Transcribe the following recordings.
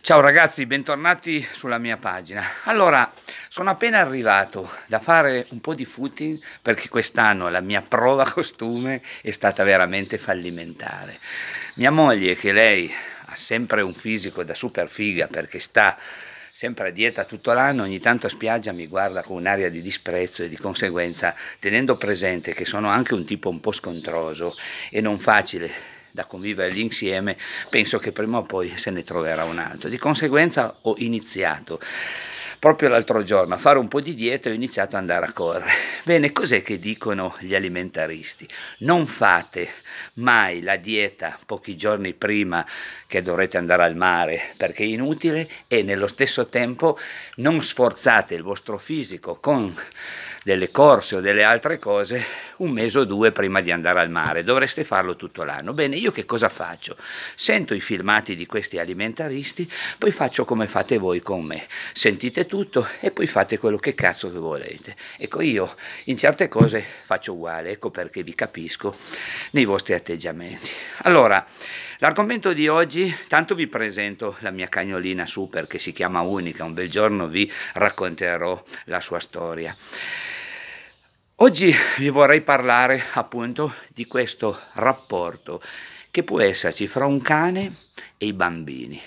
Ciao ragazzi, bentornati sulla mia pagina. Allora, sono appena arrivato da fare un po' di footing perché quest'anno la mia prova costume è stata veramente fallimentare. Mia moglie, che lei ha sempre un fisico da super figa perché sta sempre a dieta tutto l'anno, ogni tanto a spiaggia mi guarda con un'aria di disprezzo e di conseguenza, tenendo presente che sono anche un tipo un po' scontroso e non facile da convivere lì insieme, penso che prima o poi se ne troverà un altro. Di conseguenza ho iniziato proprio l'altro giorno a fare un po' di dieta ho iniziato ad andare a correre. Bene, cos'è che dicono gli alimentaristi? Non fate mai la dieta pochi giorni prima che dovrete andare al mare perché è inutile e nello stesso tempo non sforzate il vostro fisico con delle corse o delle altre cose un mese o due prima di andare al mare, dovreste farlo tutto l'anno. Bene, io che cosa faccio? Sento i filmati di questi alimentaristi, poi faccio come fate voi con me. Sentite tutto e poi fate quello che cazzo che volete. Ecco, io in certe cose faccio uguale, ecco perché vi capisco nei vostri atteggiamenti. Allora, l'argomento di oggi, tanto vi presento la mia cagnolina super che si chiama Unica, un bel giorno vi racconterò la sua storia. Oggi vi vorrei parlare appunto di questo rapporto che può esserci fra un cane e i bambini.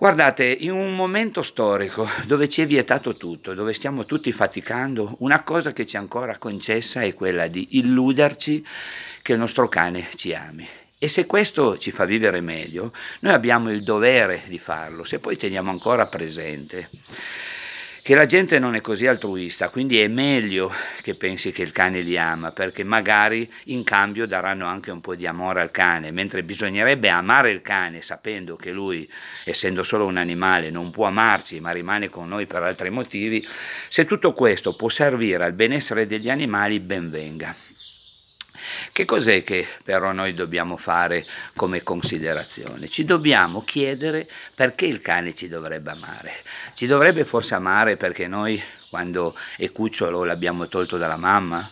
Guardate, in un momento storico dove ci è vietato tutto, dove stiamo tutti faticando, una cosa che ci è ancora concessa è quella di illuderci che il nostro cane ci ami. E se questo ci fa vivere meglio, noi abbiamo il dovere di farlo, se poi teniamo ancora presente che la gente non è così altruista, quindi è meglio che pensi che il cane li ama, perché magari in cambio daranno anche un po' di amore al cane, mentre bisognerebbe amare il cane sapendo che lui, essendo solo un animale, non può amarci, ma rimane con noi per altri motivi. Se tutto questo può servire al benessere degli animali, ben venga. Che cos'è che però noi dobbiamo fare come considerazione? Ci dobbiamo chiedere perché il cane ci dovrebbe amare. Ci dovrebbe forse amare perché noi quando è cucciolo l'abbiamo tolto dalla mamma?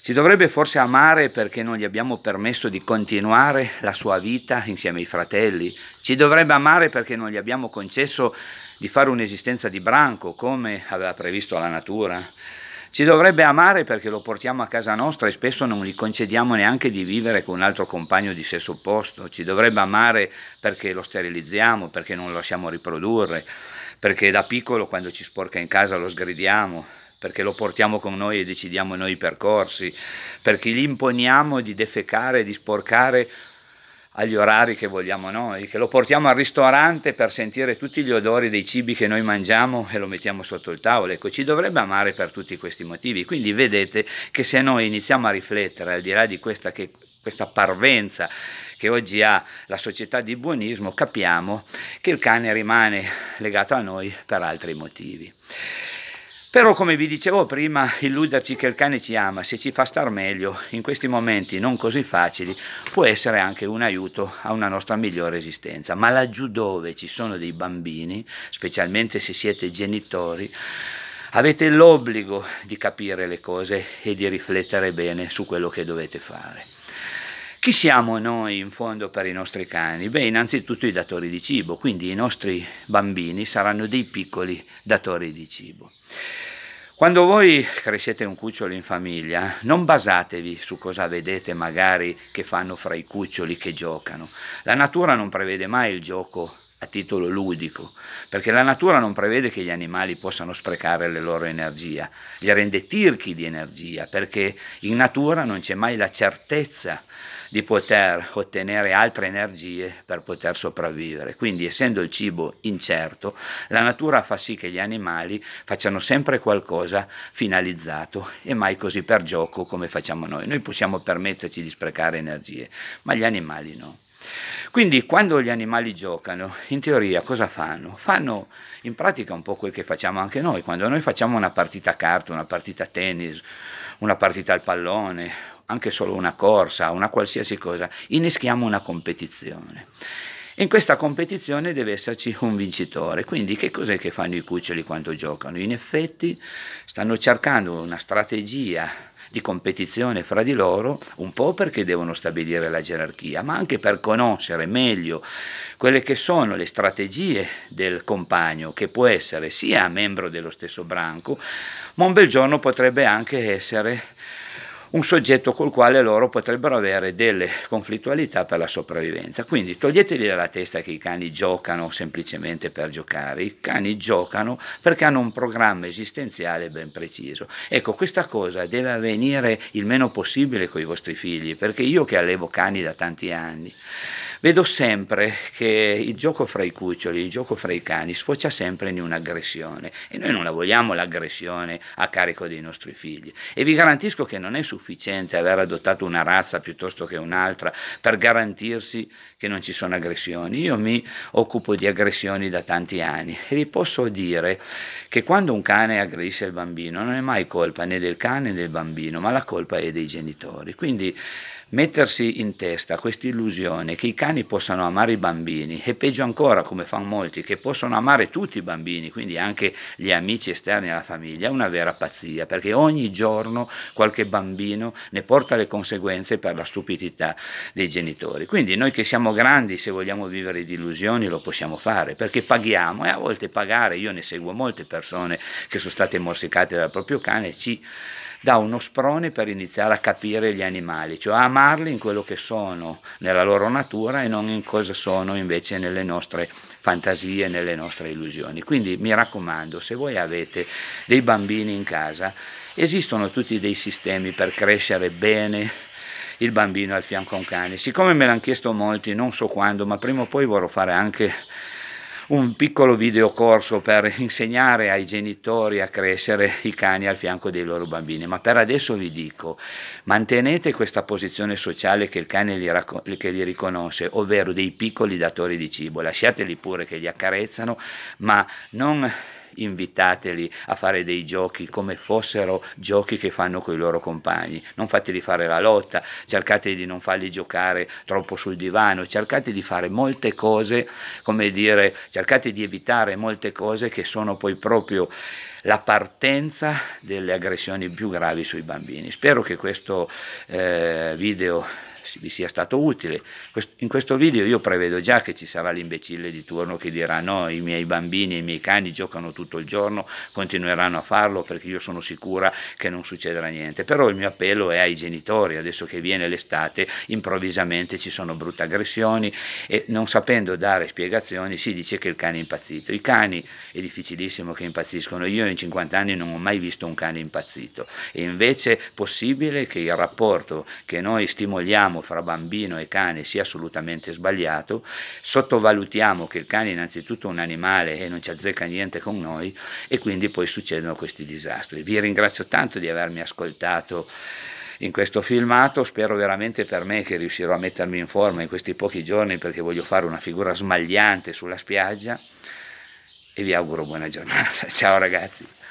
Ci dovrebbe forse amare perché non gli abbiamo permesso di continuare la sua vita insieme ai fratelli. Ci dovrebbe amare perché non gli abbiamo concesso di fare un'esistenza di branco come aveva previsto la natura. Ci dovrebbe amare perché lo portiamo a casa nostra e spesso non gli concediamo neanche di vivere con un altro compagno di sesso opposto. Ci dovrebbe amare perché lo sterilizziamo, perché non lo lasciamo riprodurre, perché da piccolo quando ci sporca in casa lo sgridiamo, perché lo portiamo con noi e decidiamo noi i percorsi, perché gli imponiamo di defecare, di sporcare agli orari che vogliamo noi, che lo portiamo al ristorante per sentire tutti gli odori dei cibi che noi mangiamo e lo mettiamo sotto il tavolo. Ecco, ci dovrebbe amare per tutti questi motivi. Quindi vedete che se noi iniziamo a riflettere, al di là di questa, che, questa parvenza che oggi ha la società di buonismo, capiamo che il cane rimane legato a noi per altri motivi. Però come vi dicevo prima, illuderci che il cane ci ama, se ci fa star meglio in questi momenti non così facili, può essere anche un aiuto a una nostra migliore esistenza. Ma laggiù dove ci sono dei bambini, specialmente se siete genitori, avete l'obbligo di capire le cose e di riflettere bene su quello che dovete fare. Chi siamo noi in fondo per i nostri cani? Beh, innanzitutto i datori di cibo, quindi i nostri bambini saranno dei piccoli datori di cibo. Quando voi crescete un cucciolo in famiglia, non basatevi su cosa vedete magari che fanno fra i cuccioli che giocano. La natura non prevede mai il gioco a titolo ludico, perché la natura non prevede che gli animali possano sprecare la loro energia, li rende tirchi di energia, perché in natura non c'è mai la certezza di poter ottenere altre energie per poter sopravvivere. Quindi essendo il cibo incerto, la natura fa sì che gli animali facciano sempre qualcosa finalizzato e mai così per gioco come facciamo noi. Noi possiamo permetterci di sprecare energie, ma gli animali no. Quindi quando gli animali giocano, in teoria cosa fanno? Fanno in pratica un po' quel che facciamo anche noi, quando noi facciamo una partita a carta, una partita a tennis, una partita al pallone, anche solo una corsa, una qualsiasi cosa, inneschiamo una competizione. In questa competizione deve esserci un vincitore, quindi che cos'è che fanno i cuccioli quando giocano? In effetti stanno cercando una strategia di competizione fra di loro, un po' perché devono stabilire la gerarchia, ma anche per conoscere meglio quelle che sono le strategie del compagno, che può essere sia membro dello stesso branco, ma un bel giorno potrebbe anche essere un soggetto col quale loro potrebbero avere delle conflittualità per la sopravvivenza. Quindi toglietevi dalla testa che i cani giocano semplicemente per giocare, i cani giocano perché hanno un programma esistenziale ben preciso. Ecco, questa cosa deve avvenire il meno possibile con i vostri figli, perché io che allevo cani da tanti anni, Vedo sempre che il gioco fra i cuccioli, il gioco fra i cani sfocia sempre in un'aggressione e noi non la vogliamo l'aggressione a carico dei nostri figli e vi garantisco che non è sufficiente aver adottato una razza piuttosto che un'altra per garantirsi che non ci sono aggressioni. Io mi occupo di aggressioni da tanti anni e vi posso dire che quando un cane aggredisce il bambino non è mai colpa né del cane né del bambino, ma la colpa è dei genitori. Quindi mettersi in testa questa illusione che i cani possano amare i bambini e peggio ancora, come fanno molti, che possono amare tutti i bambini, quindi anche gli amici esterni alla famiglia, è una vera pazzia, perché ogni giorno qualche bambino ne porta le conseguenze per la stupidità dei genitori. Quindi noi che siamo grandi, se vogliamo vivere di illusioni, lo possiamo fare, perché paghiamo e a volte pagare, io ne seguo molte persone che sono state morsicate dal proprio cane, ci dà uno sprone per iniziare a capire gli animali, cioè a amarli in quello che sono, nella loro natura e non in cosa sono invece nelle nostre fantasie, nelle nostre illusioni. Quindi mi raccomando, se voi avete dei bambini in casa, esistono tutti dei sistemi per crescere bene il bambino al fianco a un cane. Siccome me l'hanno chiesto molti, non so quando, ma prima o poi vorrò fare anche un piccolo videocorso per insegnare ai genitori a crescere i cani al fianco dei loro bambini, ma per adesso vi dico, mantenete questa posizione sociale che il cane li, che li riconosce, ovvero dei piccoli datori di cibo, lasciateli pure che li accarezzano, ma non invitateli a fare dei giochi come fossero giochi che fanno con i loro compagni, non fateli fare la lotta, cercate di non farli giocare troppo sul divano, cercate di fare molte cose, come dire, cercate di evitare molte cose che sono poi proprio la partenza delle aggressioni più gravi sui bambini. Spero che questo eh, video vi sia stato utile. In questo video io prevedo già che ci sarà l'imbecille di turno che dirà no, i miei bambini, i miei cani giocano tutto il giorno, continueranno a farlo perché io sono sicura che non succederà niente. Però il mio appello è ai genitori, adesso che viene l'estate improvvisamente ci sono brutte aggressioni e non sapendo dare spiegazioni si dice che il cane è impazzito. I cani è difficilissimo che impazziscono, io in 50 anni non ho mai visto un cane impazzito e invece è possibile che il rapporto che noi stimoliamo confrontiamo fra bambino e cane sia assolutamente sbagliato, sottovalutiamo che il cane è innanzitutto un animale e non ci azzecca niente con noi e quindi poi succedono questi disastri. Vi ringrazio tanto di avermi ascoltato in questo filmato, spero veramente per me che riuscirò a mettermi in forma in questi pochi giorni perché voglio fare una figura smagliante sulla spiaggia e vi auguro buona giornata. Ciao ragazzi!